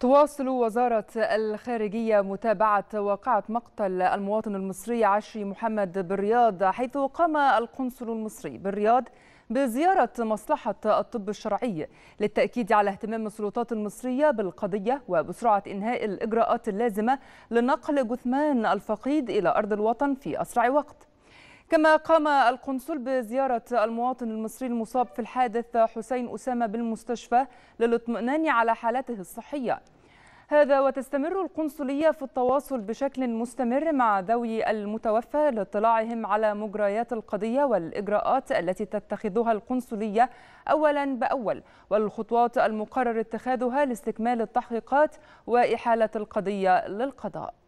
تواصل وزارة الخارجية متابعة واقعة مقتل المواطن المصري عشري محمد بالرياض حيث قام القنصل المصري بالرياض بزيارة مصلحة الطب الشرعي للتأكيد على اهتمام السلطات المصرية بالقضية وبسرعة إنهاء الإجراءات اللازمة لنقل جثمان الفقيد إلى أرض الوطن في أسرع وقت كما قام القنصل بزيارة المواطن المصري المصاب في الحادث حسين أسامة بالمستشفى للاطمئنان على حالته الصحية هذا وتستمر القنصلية في التواصل بشكل مستمر مع ذوي المتوفى لاطلاعهم على مجريات القضية والإجراءات التي تتخذها القنصلية أولا بأول والخطوات المقرر اتخاذها لاستكمال التحقيقات وإحالة القضية للقضاء